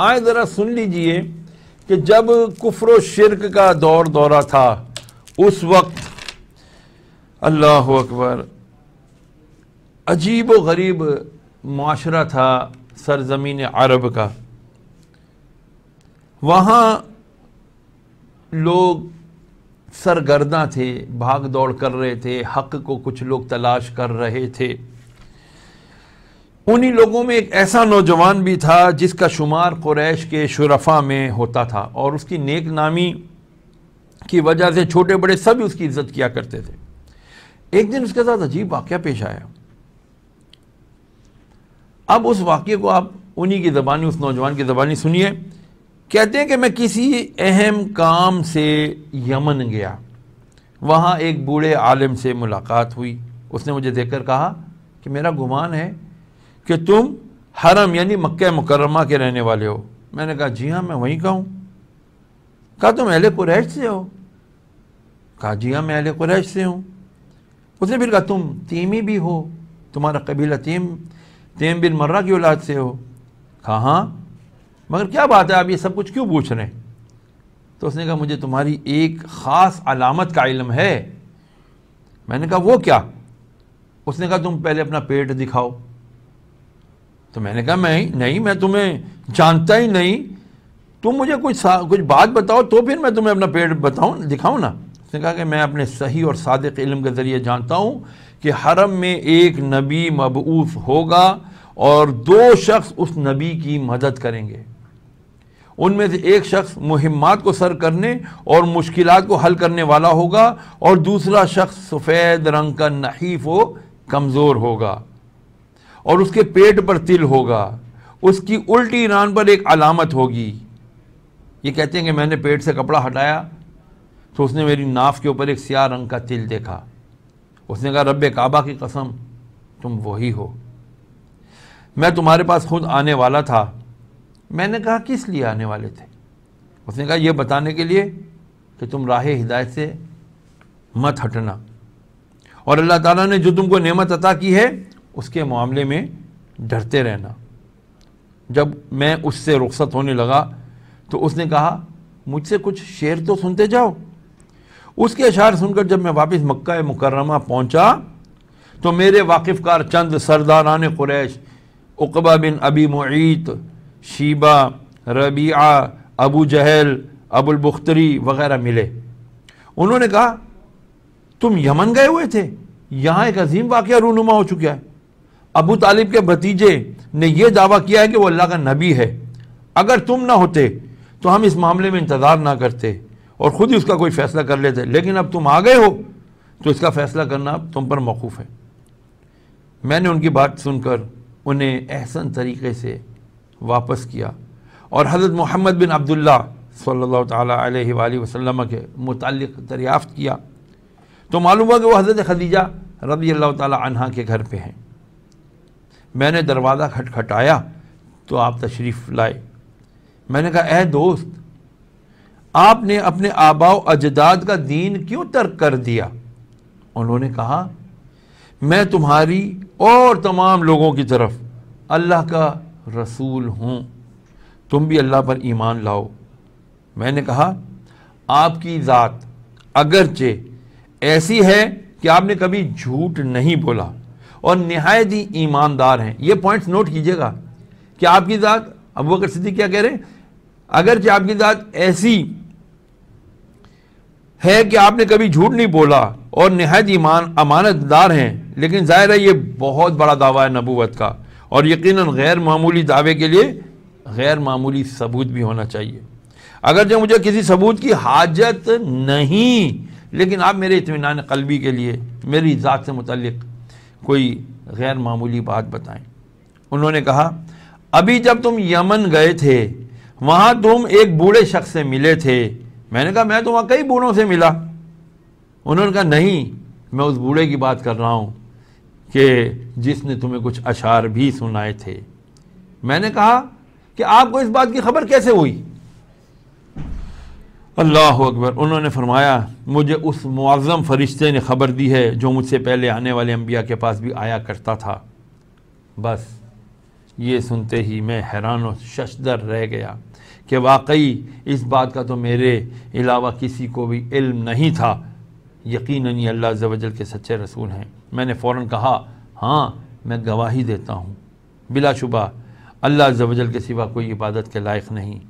आए ज़रा सुन लीजिए कि जब कुफर शिरक का दौर दौरा था उस वक्त अल्लाह अकबर अजीब व गरीब माशरा था सरजमीन अरब का वहाँ लोग सरगर्दा थे भाग दौड़ कर रहे थे हक को कुछ लोग तलाश कर रहे थे उन्हीं लोगों में एक ऐसा नौजवान भी था जिसका शुमार कुरैश के शुरफा में होता था और उसकी नेक नामी की वजह से छोटे बड़े सभी उसकी इज्जत किया करते थे एक दिन उसके साथ अजीब वाक्य पेश आया अब उस वाक्य को आप उन्हीं की ज़बानी उस नौजवान की ज़बानी सुनिए कहते हैं कि मैं किसी अहम काम से यमन गया वहाँ एक बूढ़े आलिम से मुलाकात हुई उसने मुझे देखकर कहा कि मेरा गुमान है कि तुम हरम यानी मक्के मुकरमा के रहने वाले हो मैंने कहा जी हाँ मैं वहीं का हूँ कहा तुम अहले कुरैश से हो कहा जी हाँ मैं अहले कुरैश से हूँ उसने फिर कहा तुम तीमी भी हो तुम्हारा कबीला तीम तेम बिन मर्रा की औलाद से हो कहा हाँ मगर क्या बात है आप ये सब कुछ क्यों पूछ रहे हैं तो उसने कहा मुझे तुम्हारी एक ख़ास अलामत का इलम है मैंने कहा वो क्या उसने कहा तुम पहले अपना पेट दिखाओ तो मैंने कहा मैं नहीं मैं तुम्हें जानता ही नहीं तुम मुझे कुछ कुछ बात बताओ तो फिर मैं तुम्हें अपना पेड़ बताऊँ दिखाऊँ ना उसने कहा कि मैं अपने सही और सादक इलम के ज़रिए जानता हूँ कि हरम में एक नबी मबूस होगा और दो शख्स उस नबी की मदद करेंगे उनमें से एक शख्स मुहिमात को सर करने और मुश्किल को हल करने वाला होगा और दूसरा शख्स सफ़ेद रंग का नहीफ व कमज़ोर होगा और उसके पेट पर तिल होगा उसकी उल्टी ईरान पर एक अलामत होगी ये कहते हैं कि मैंने पेट से कपड़ा हटाया तो उसने मेरी नाफ के ऊपर एक सियाह रंग का तिल देखा उसने कहा रब काबा की कसम तुम वही हो मैं तुम्हारे पास खुद आने वाला था मैंने कहा किस लिए आने वाले थे उसने कहा यह बताने के लिए कि तुम राह हिदायत से मत हटना और अल्लाह ताला ने जो तुमको नेमत अता की है उसके मामले में डरते रहना जब मैं उससे रुख्सत होने लगा तो उसने कहा मुझसे कुछ शेर तो सुनते जाओ उसके अशार सुनकर जब मैं वापस मक्का मुकरमा पहुंचा तो मेरे वाकिफकार चंद सरदारान कुरैश उकबा बिन अबी मुत शीबा रबिया अबू जहल अबुलबख्तरी वगैरह मिले उन्होंने कहा तुम यमन गए हुए थे यहाँ एक अजीम वाक़ रूनुमा हो चुका है अबू तालिब के भतीजे ने यह दावा किया है कि वह अल्लाह का नबी है अगर तुम ना होते तो हम इस मामले में इंतज़ार ना करते और ख़ुद ही उसका कोई फ़ैसला कर लेते लेकिन अब तुम आ गए हो तो इसका फ़ैसला करना अब तुम पर मौकूफ़ है मैंने उनकी बात सुनकर उन्हें एहसन तरीके से वापस किया और हज़रत मोहम्मद बिन अब्दुल्ला सल्लल्लाहु अलैहि वसल्लम के मुतालिक दरियाफ़्त किया तो मालूम हुआ कि वह हज़रत खदीजा रबी अल्लाह तह के घर पर हैं मैंने दरवाज़ा खटखटाया तो आप तशरीफ़ लाए मैंने कहा ए दोस्त आपने अपने आबाओ अजदाद का दीन क्यों तर्क कर दिया उन्होंने कहा मैं तुम्हारी और तमाम लोगों की तरफ अल्लाह का रसूल हूँ तुम भी अल्लाह पर ईमान लाओ मैंने कहा आपकी ज़ात अगरचे ऐसी है कि आपने कभी झूठ नहीं बोला और नहायत ही ईमानदार हैं ये पॉइंट्स नोट कीजिएगा कि आपकी ज़ात अब वो सिद्दीक क्या कह रहे हैं अगरचे आपकी ज़ात ऐसी है कि आपने कभी झूठ नहीं बोला और नहायत ईमान अमानतदार हैं लेकिन ज़ाहिर है ये बहुत बड़ा दावा है नबूवत का और यकीन गैर मामूली दावे के लिए गैर मामूली सबूत भी होना चाहिए अगर जो मुझे किसी सबूत की हाजत नहीं लेकिन आप मेरे इतमान कलबी के लिए मेरी ज़ात से मुतलक़ कोई गैर मामूली बात बताएं उन्होंने कहा अभी जब तुम यमन गए थे वहाँ तुम एक बूढ़े शख्स से मिले थे मैंने कहा मैं तो वहाँ कई बूढ़ों से मिला उन्होंने कहा नहीं मैं उस बूढ़े की बात कर रहा हूँ कि जिसने तुम्हें कुछ अशार भी सुनाए थे मैंने कहा कि आपको इस बात की खबर कैसे हुई अल्लाह अकबर उन्होंने फरमाया मुझे उस मुआज़म फरिश्ते ने ख़बर दी है जो मुझसे पहले आने वाले अम्बिया के पास भी आया करता था बस ये सुनते ही मैं हैरान शशदर रह गया कि वाकई इस बात का तो मेरे अलावा किसी को भी इल्म नहीं था यकीन ये अल्लाह जवजल के सच्चे रसूल हैं मैंने फ़ौर कहा हाँ मैं गवाही देता हूँ बिलाशुबा अल्लाह जवजल के सिवा कोई इबादत के लायक नहीं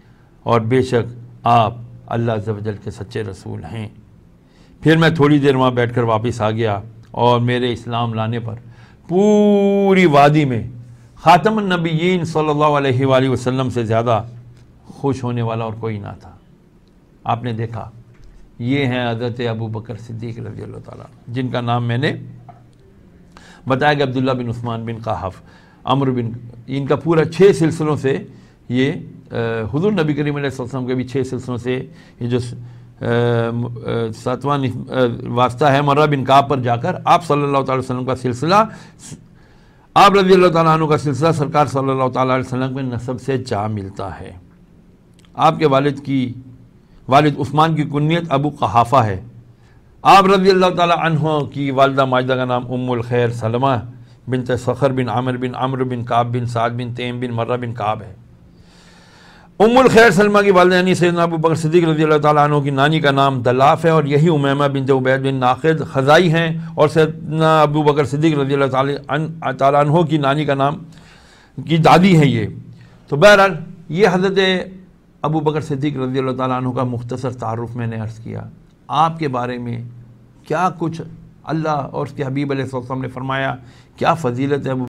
और बेशक आप अल्लाह जवजल के सच्चे रसूल हैं फिर मैं थोड़ी देर वहाँ बैठ कर वापस आ गया और मेरे इस्लाम लाने पर पूरी वादी में ख़ातम नबीन सल्लल्लाहु अलैहि वसल्लम से ज़्यादा खुश होने वाला और कोई ना था आपने देखा ये हैं हजरत अबू बकर सिद्दीक रजी अल्लाह जिनका नाम मैंने बताया कि अब्दुल्ला बिन उस्मान बिन काहफ अमर बिन इनका पूरा छः सिलसिलों से ये हजूर नबी करीम वसल्लम के भी छः सिलसिलों से ये जो सातवां वास्ता है मर्रा बिन काब पर जाकर आप सल्लल्लाहु अलैहि वसल्लम का सिलसिला आप रजी अल्लाह तु का सिलसिला सरकार सल्लल्लाहु अलैहि वसल्लम में नसब से जा मिलता है आपके वालिद की वालिद उस्मान की कुन्नीत अबू कहाफ़ा है आप रजी अल्लाह तहों की वालदा माजदा का नाम उम्मुल खैर सलमा बिन तखर बिन आमिर बिन अमर बिन काब बिन साद बिन तेम बिन मर्रा बिन काब है उमुल खैर सलमा की वालदानी से अबू बकर सदीक रजी अल्लाह तु की नानी का नाम दलाफ है और यही उमैमा बिन उबैद बिन नाखिद खजाई हैं और सैदना अबू बकर सदीक रजी अल्लाह तु की नानी का नाम की दादी है ये तो बहरहाल ये हज़रत अबू बकर सदीक रजी अल्लाह तु का मुख्तसर तारफ़ मैंने अर्ज़ किया आपके बारे में क्या कुछ अल्लाह और उसके हबीब ने फरमाया क्या फजीलत है